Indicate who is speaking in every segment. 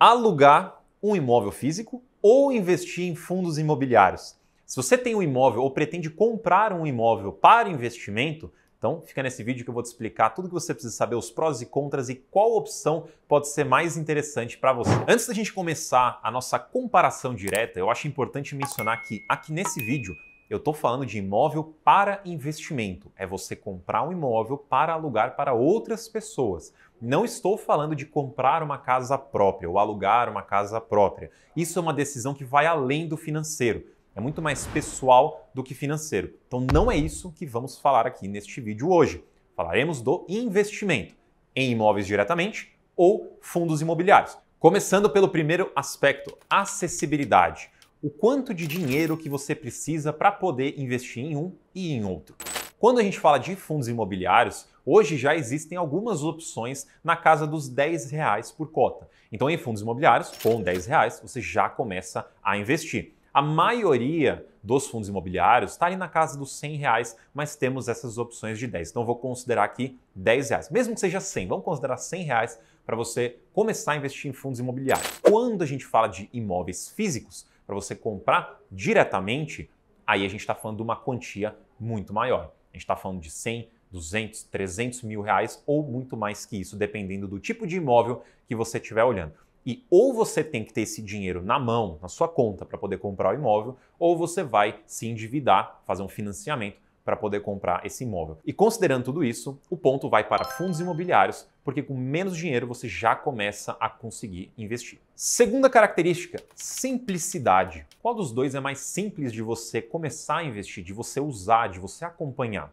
Speaker 1: alugar um imóvel físico ou investir em fundos imobiliários. Se você tem um imóvel ou pretende comprar um imóvel para investimento, então fica nesse vídeo que eu vou te explicar tudo que você precisa saber, os prós e contras e qual opção pode ser mais interessante para você. Antes da gente começar a nossa comparação direta, eu acho importante mencionar que aqui nesse vídeo eu estou falando de imóvel para investimento. É você comprar um imóvel para alugar para outras pessoas. Não estou falando de comprar uma casa própria ou alugar uma casa própria. Isso é uma decisão que vai além do financeiro. É muito mais pessoal do que financeiro. Então não é isso que vamos falar aqui neste vídeo hoje. Falaremos do investimento em imóveis diretamente ou fundos imobiliários. Começando pelo primeiro aspecto, acessibilidade o quanto de dinheiro que você precisa para poder investir em um e em outro. Quando a gente fala de fundos imobiliários, hoje já existem algumas opções na casa dos 10 reais por cota. Então, em fundos imobiliários, com 10 reais, você já começa a investir. A maioria dos fundos imobiliários está ali na casa dos 100 reais, mas temos essas opções de 10. Então, vou considerar aqui 10 reais. Mesmo que seja 100, vamos considerar 100 reais para você começar a investir em fundos imobiliários. Quando a gente fala de imóveis físicos, para você comprar diretamente, aí a gente está falando de uma quantia muito maior. A gente está falando de 100, 200, 300 mil reais ou muito mais que isso, dependendo do tipo de imóvel que você estiver olhando. E ou você tem que ter esse dinheiro na mão, na sua conta, para poder comprar o imóvel, ou você vai se endividar, fazer um financiamento para poder comprar esse imóvel. E considerando tudo isso, o ponto vai para fundos imobiliários, porque com menos dinheiro você já começa a conseguir investir. Segunda característica, simplicidade. Qual dos dois é mais simples de você começar a investir, de você usar, de você acompanhar?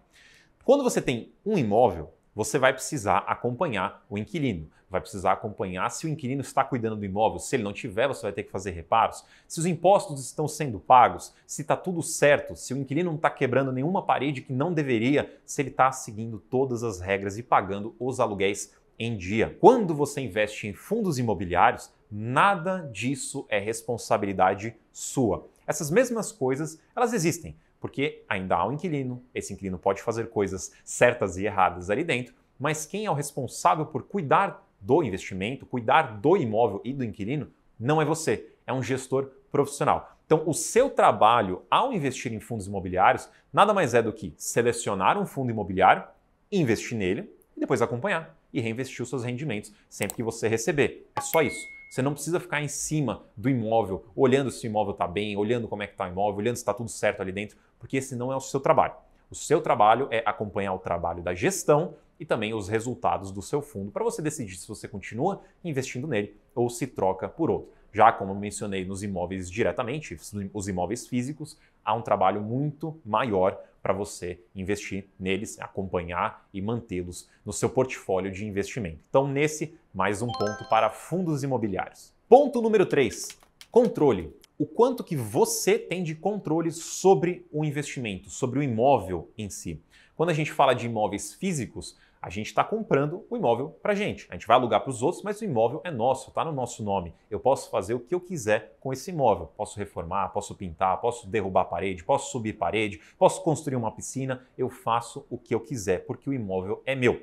Speaker 1: Quando você tem um imóvel, você vai precisar acompanhar o inquilino. Vai precisar acompanhar se o inquilino está cuidando do imóvel. Se ele não tiver, você vai ter que fazer reparos. Se os impostos estão sendo pagos, se está tudo certo, se o inquilino não está quebrando nenhuma parede que não deveria, se ele está seguindo todas as regras e pagando os aluguéis em dia. Quando você investe em fundos imobiliários, nada disso é responsabilidade sua. Essas mesmas coisas, elas existem porque ainda há um inquilino, esse inquilino pode fazer coisas certas e erradas ali dentro, mas quem é o responsável por cuidar do investimento, cuidar do imóvel e do inquilino, não é você, é um gestor profissional. Então, o seu trabalho ao investir em fundos imobiliários nada mais é do que selecionar um fundo imobiliário, investir nele e depois acompanhar e reinvestir os seus rendimentos sempre que você receber. É só isso. Você não precisa ficar em cima do imóvel, olhando se o imóvel está bem, olhando como é que está o imóvel, olhando se está tudo certo ali dentro, porque esse não é o seu trabalho. O seu trabalho é acompanhar o trabalho da gestão e também os resultados do seu fundo para você decidir se você continua investindo nele ou se troca por outro. Já como eu mencionei nos imóveis diretamente, os imóveis físicos, há um trabalho muito maior para você investir neles, acompanhar e mantê-los no seu portfólio de investimento. Então, nesse mais um ponto para fundos imobiliários. Ponto número 3: controle. O quanto que você tem de controle sobre o investimento, sobre o imóvel em si. Quando a gente fala de imóveis físicos, a gente está comprando o imóvel para gente. A gente vai alugar para os outros, mas o imóvel é nosso, está no nosso nome. Eu posso fazer o que eu quiser com esse imóvel. Posso reformar, posso pintar, posso derrubar a parede, posso subir parede, posso construir uma piscina. Eu faço o que eu quiser porque o imóvel é meu.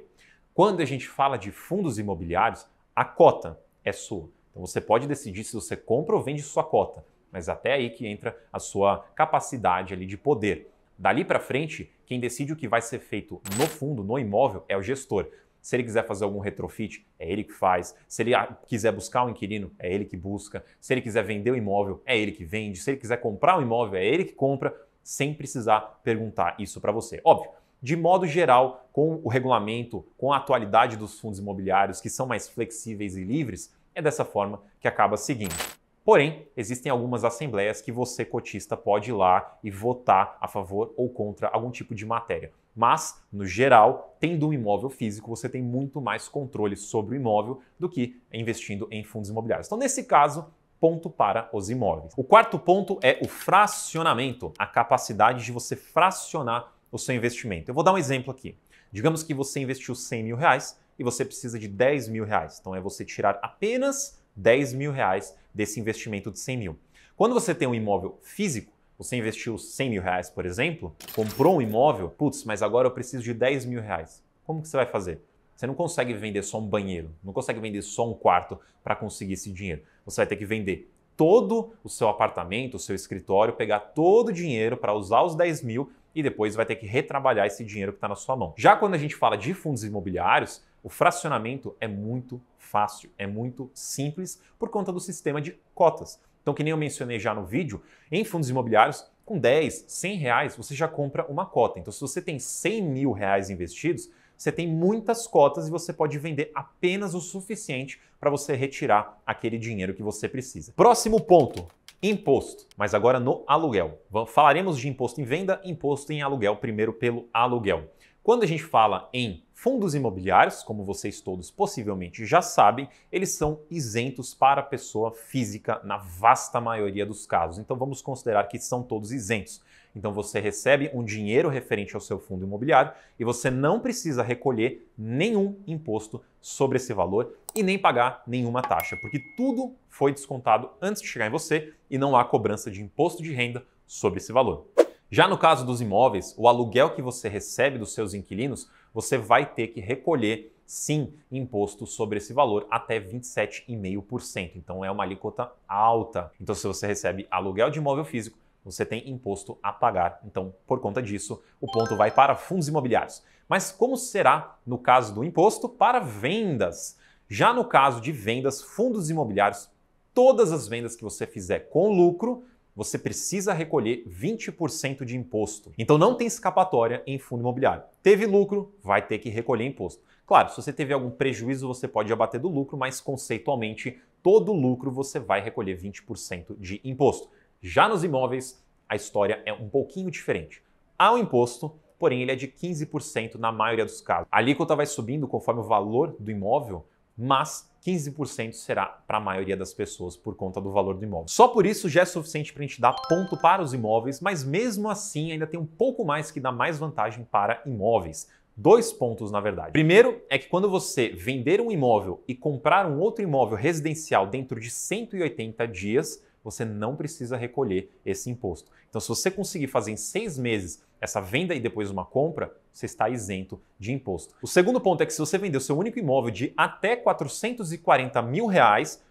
Speaker 1: Quando a gente fala de fundos imobiliários, a cota é sua. Então você pode decidir se você compra ou vende sua cota, mas até aí que entra a sua capacidade ali de poder. Dali para frente, quem decide o que vai ser feito no fundo, no imóvel, é o gestor. Se ele quiser fazer algum retrofit, é ele que faz. Se ele ah, quiser buscar um inquilino, é ele que busca. Se ele quiser vender o um imóvel, é ele que vende. Se ele quiser comprar um imóvel, é ele que compra, sem precisar perguntar isso para você. Óbvio, de modo geral, com o regulamento, com a atualidade dos fundos imobiliários que são mais flexíveis e livres, é dessa forma que acaba seguindo. Porém, existem algumas assembleias que você, cotista, pode ir lá e votar a favor ou contra algum tipo de matéria. Mas, no geral, tendo um imóvel físico, você tem muito mais controle sobre o imóvel do que investindo em fundos imobiliários. Então, nesse caso, ponto para os imóveis. O quarto ponto é o fracionamento, a capacidade de você fracionar o seu investimento. Eu vou dar um exemplo aqui. Digamos que você investiu 100 mil reais e você precisa de 10 mil reais. Então é você tirar apenas 10 mil reais desse investimento de 100 mil. Quando você tem um imóvel físico, você investiu 100 mil reais, por exemplo, comprou um imóvel, putz, mas agora eu preciso de 10 mil reais. Como que você vai fazer? Você não consegue vender só um banheiro, não consegue vender só um quarto para conseguir esse dinheiro. Você vai ter que vender todo o seu apartamento, o seu escritório, pegar todo o dinheiro para usar os 10 mil e depois vai ter que retrabalhar esse dinheiro que está na sua mão. Já quando a gente fala de fundos imobiliários, o fracionamento é muito fácil, é muito simples por conta do sistema de cotas. Então, que nem eu mencionei já no vídeo, em fundos imobiliários, com 10, 100 reais, você já compra uma cota. Então, se você tem 100 mil reais investidos, você tem muitas cotas e você pode vender apenas o suficiente para você retirar aquele dinheiro que você precisa. Próximo ponto: Imposto, mas agora no aluguel. Falaremos de imposto em venda, imposto em aluguel, primeiro pelo aluguel. Quando a gente fala em fundos imobiliários, como vocês todos possivelmente já sabem, eles são isentos para a pessoa física na vasta maioria dos casos. Então vamos considerar que são todos isentos. Então você recebe um dinheiro referente ao seu fundo imobiliário e você não precisa recolher nenhum imposto sobre esse valor e nem pagar nenhuma taxa, porque tudo foi descontado antes de chegar em você e não há cobrança de imposto de renda sobre esse valor. Já no caso dos imóveis, o aluguel que você recebe dos seus inquilinos, você vai ter que recolher sim imposto sobre esse valor até 27,5%. Então é uma alíquota alta. Então se você recebe aluguel de imóvel físico, você tem imposto a pagar. Então, por conta disso, o ponto vai para fundos imobiliários. Mas como será no caso do imposto para vendas? Já no caso de vendas, fundos imobiliários, todas as vendas que você fizer com lucro, você precisa recolher 20% de imposto. Então não tem escapatória em fundo imobiliário. Teve lucro, vai ter que recolher imposto. Claro, se você teve algum prejuízo, você pode abater do lucro, mas conceitualmente todo lucro você vai recolher 20% de imposto. Já nos imóveis, a história é um pouquinho diferente. Há um imposto, porém ele é de 15% na maioria dos casos. A alíquota vai subindo conforme o valor do imóvel, mas 15% será para a maioria das pessoas por conta do valor do imóvel. Só por isso já é suficiente para a gente dar ponto para os imóveis, mas mesmo assim ainda tem um pouco mais que dá mais vantagem para imóveis. Dois pontos, na verdade. Primeiro é que quando você vender um imóvel e comprar um outro imóvel residencial dentro de 180 dias, você não precisa recolher esse imposto. Então, se você conseguir fazer em seis meses essa venda e depois uma compra, você está isento de imposto. O segundo ponto é que se você vender seu único imóvel de até 440 mil reais,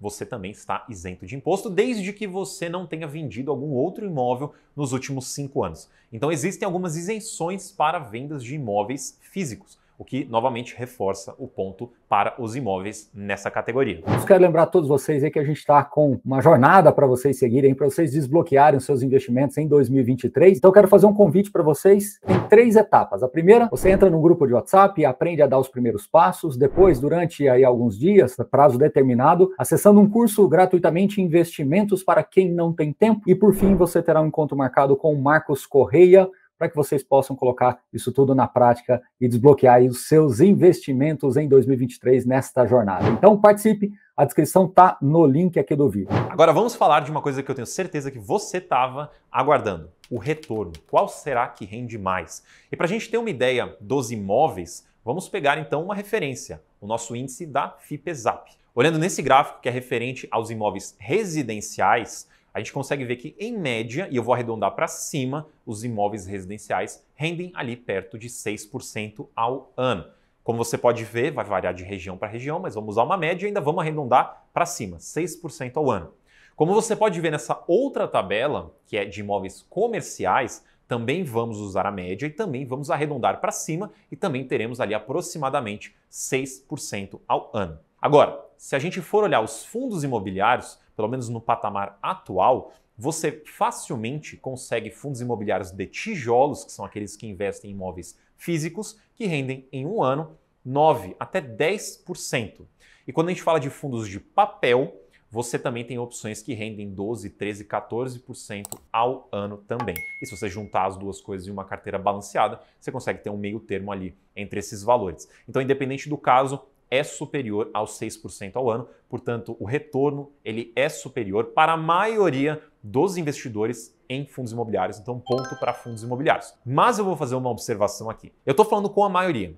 Speaker 1: você também está isento de imposto, desde que você não tenha vendido algum outro imóvel nos últimos cinco anos. Então, existem algumas isenções para vendas de imóveis físicos o que novamente reforça o ponto para os imóveis nessa categoria. Eu quero lembrar a todos vocês aí que a gente está com uma jornada para vocês seguirem, para vocês desbloquearem os seus investimentos em 2023. Então, eu quero fazer um convite para vocês em três etapas. A primeira, você entra num grupo de WhatsApp, e aprende a dar os primeiros passos. Depois, durante aí alguns dias, prazo determinado, acessando um curso gratuitamente Investimentos para quem não tem tempo. E por fim, você terá um encontro marcado com o Marcos Correia, para que vocês possam colocar isso tudo na prática e desbloquear os seus investimentos em 2023 nesta jornada. Então participe, a descrição está no link aqui do vídeo. Agora vamos falar de uma coisa que eu tenho certeza que você estava aguardando, o retorno. Qual será que rende mais? E para a gente ter uma ideia dos imóveis, vamos pegar então uma referência, o nosso índice da FIPESAP. Olhando nesse gráfico que é referente aos imóveis residenciais, a gente consegue ver que, em média, e eu vou arredondar para cima, os imóveis residenciais rendem ali perto de 6% ao ano. Como você pode ver, vai variar de região para região, mas vamos usar uma média e ainda vamos arredondar para cima, 6% ao ano. Como você pode ver nessa outra tabela, que é de imóveis comerciais, também vamos usar a média e também vamos arredondar para cima e também teremos ali aproximadamente 6% ao ano. Agora, se a gente for olhar os fundos imobiliários, pelo menos no patamar atual, você facilmente consegue fundos imobiliários de tijolos, que são aqueles que investem em imóveis físicos, que rendem em um ano 9 até 10%. E quando a gente fala de fundos de papel, você também tem opções que rendem 12, 13, 14% ao ano também. E se você juntar as duas coisas em uma carteira balanceada, você consegue ter um meio termo ali entre esses valores. Então, independente do caso, é superior aos 6% ao ano, portanto, o retorno ele é superior para a maioria dos investidores em fundos imobiliários, então ponto para fundos imobiliários. Mas eu vou fazer uma observação aqui. Eu estou falando com a maioria,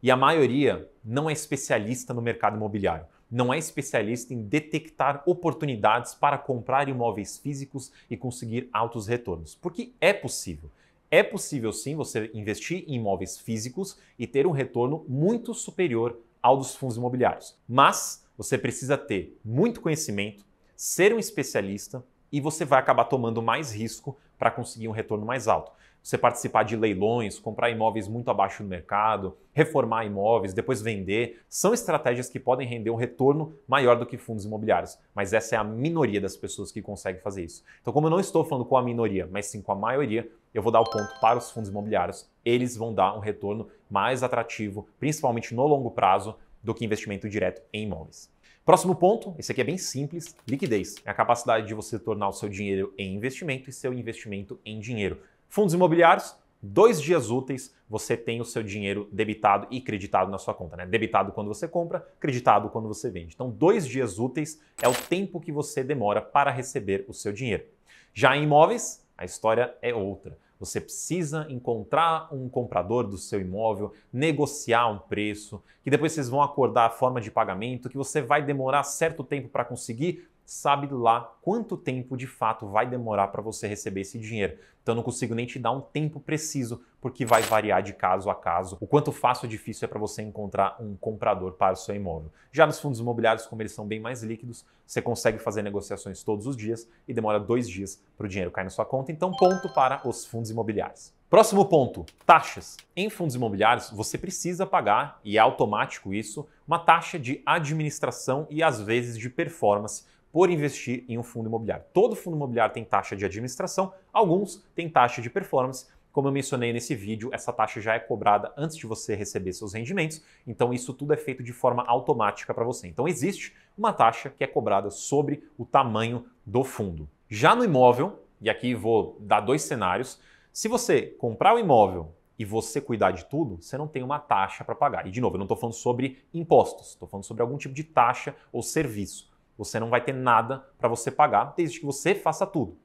Speaker 1: e a maioria não é especialista no mercado imobiliário não é especialista em detectar oportunidades para comprar imóveis físicos e conseguir altos retornos, porque é possível. É possível sim você investir em imóveis físicos e ter um retorno muito superior ao dos fundos imobiliários. Mas você precisa ter muito conhecimento, ser um especialista e você vai acabar tomando mais risco para conseguir um retorno mais alto você participar de leilões, comprar imóveis muito abaixo do mercado, reformar imóveis, depois vender, são estratégias que podem render um retorno maior do que fundos imobiliários. Mas essa é a minoria das pessoas que consegue fazer isso. Então, como eu não estou falando com a minoria, mas sim com a maioria, eu vou dar o ponto para os fundos imobiliários. Eles vão dar um retorno mais atrativo, principalmente no longo prazo, do que investimento direto em imóveis. Próximo ponto, esse aqui é bem simples, liquidez. É a capacidade de você tornar o seu dinheiro em investimento e seu investimento em dinheiro. Fundos imobiliários, dois dias úteis você tem o seu dinheiro debitado e creditado na sua conta, né? Debitado quando você compra, creditado quando você vende. Então, dois dias úteis é o tempo que você demora para receber o seu dinheiro. Já em imóveis, a história é outra. Você precisa encontrar um comprador do seu imóvel, negociar um preço, que depois vocês vão acordar a forma de pagamento, que você vai demorar certo tempo para conseguir, sabe lá quanto tempo de fato vai demorar para você receber esse dinheiro. Então eu não consigo nem te dar um tempo preciso, porque vai variar de caso a caso o quanto fácil ou difícil é para você encontrar um comprador para o seu imóvel. Já nos fundos imobiliários, como eles são bem mais líquidos, você consegue fazer negociações todos os dias e demora dois dias para o dinheiro cair na sua conta. Então, ponto para os fundos imobiliários. Próximo ponto: taxas. Em fundos imobiliários, você precisa pagar, e é automático isso, uma taxa de administração e às vezes de performance por investir em um fundo imobiliário. Todo fundo imobiliário tem taxa de administração, alguns têm taxa de performance. Como eu mencionei nesse vídeo, essa taxa já é cobrada antes de você receber seus rendimentos, então isso tudo é feito de forma automática para você. Então existe uma taxa que é cobrada sobre o tamanho do fundo. Já no imóvel, e aqui vou dar dois cenários, se você comprar o um imóvel e você cuidar de tudo, você não tem uma taxa para pagar. E de novo, eu não estou falando sobre impostos, estou falando sobre algum tipo de taxa ou serviço. Você não vai ter nada para você pagar, desde que você faça tudo.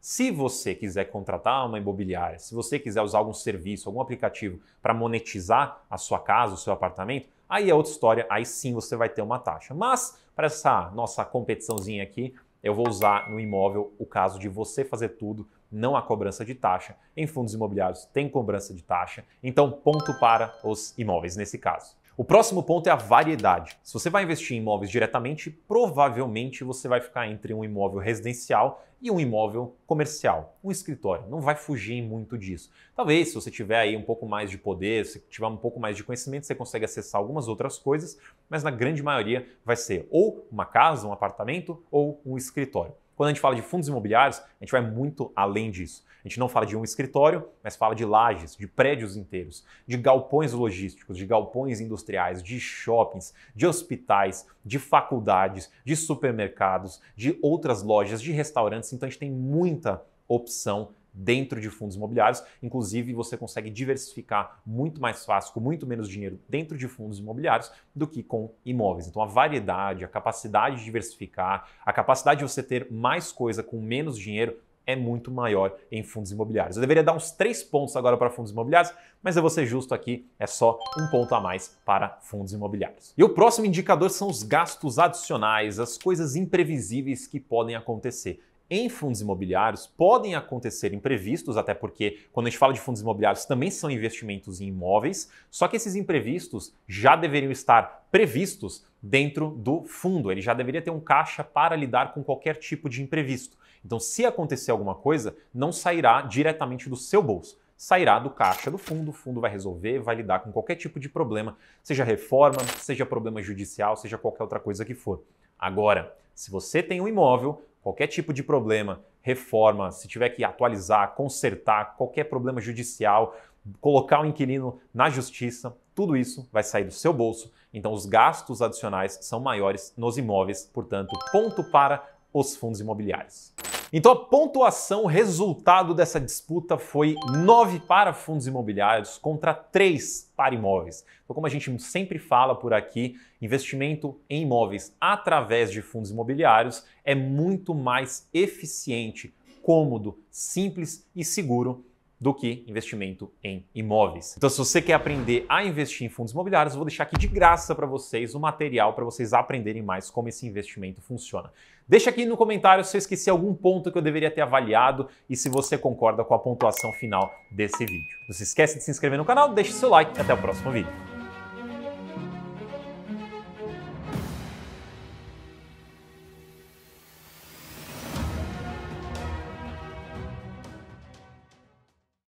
Speaker 1: Se você quiser contratar uma imobiliária, se você quiser usar algum serviço, algum aplicativo para monetizar a sua casa, o seu apartamento, aí é outra história, aí sim você vai ter uma taxa. Mas para essa nossa competiçãozinha aqui, eu vou usar no imóvel o caso de você fazer tudo, não há cobrança de taxa. Em fundos imobiliários tem cobrança de taxa, então ponto para os imóveis nesse caso. O próximo ponto é a variedade. Se você vai investir em imóveis diretamente, provavelmente você vai ficar entre um imóvel residencial e um imóvel comercial, um escritório. Não vai fugir muito disso. Talvez, se você tiver aí um pouco mais de poder, se tiver um pouco mais de conhecimento, você consegue acessar algumas outras coisas, mas na grande maioria vai ser ou uma casa, um apartamento ou um escritório. Quando a gente fala de fundos imobiliários, a gente vai muito além disso. A gente não fala de um escritório, mas fala de lajes, de prédios inteiros, de galpões logísticos, de galpões industriais, de shoppings, de hospitais, de faculdades, de supermercados, de outras lojas, de restaurantes. Então a gente tem muita opção dentro de fundos imobiliários. Inclusive, você consegue diversificar muito mais fácil, com muito menos dinheiro dentro de fundos imobiliários do que com imóveis. Então, a variedade, a capacidade de diversificar, a capacidade de você ter mais coisa com menos dinheiro é muito maior em fundos imobiliários. Eu deveria dar uns três pontos agora para fundos imobiliários, mas eu vou ser justo aqui, é só um ponto a mais para fundos imobiliários. E o próximo indicador são os gastos adicionais, as coisas imprevisíveis que podem acontecer em fundos imobiliários podem acontecer imprevistos, até porque quando a gente fala de fundos imobiliários também são investimentos em imóveis, só que esses imprevistos já deveriam estar previstos dentro do fundo, ele já deveria ter um caixa para lidar com qualquer tipo de imprevisto. Então, se acontecer alguma coisa, não sairá diretamente do seu bolso. Sairá do caixa do fundo, o fundo vai resolver, vai lidar com qualquer tipo de problema, seja reforma, seja problema judicial, seja qualquer outra coisa que for. Agora, se você tem um imóvel, qualquer tipo de problema, reforma, se tiver que atualizar, consertar, qualquer problema judicial, colocar o um inquilino na justiça, tudo isso vai sair do seu bolso. Então, os gastos adicionais são maiores nos imóveis, portanto, ponto para os fundos imobiliários. Então a pontuação, o resultado dessa disputa foi 9 para fundos imobiliários contra 3 para imóveis. Então, como a gente sempre fala por aqui, investimento em imóveis através de fundos imobiliários é muito mais eficiente, cômodo, simples e seguro do que investimento em imóveis. Então, se você quer aprender a investir em fundos imobiliários, eu vou deixar aqui de graça para vocês o material para vocês aprenderem mais como esse investimento funciona. Deixa aqui no comentário se eu esqueci algum ponto que eu deveria ter avaliado e se você concorda com a pontuação final desse vídeo. Não se esquece de se inscrever no canal, deixe seu like e até o próximo vídeo.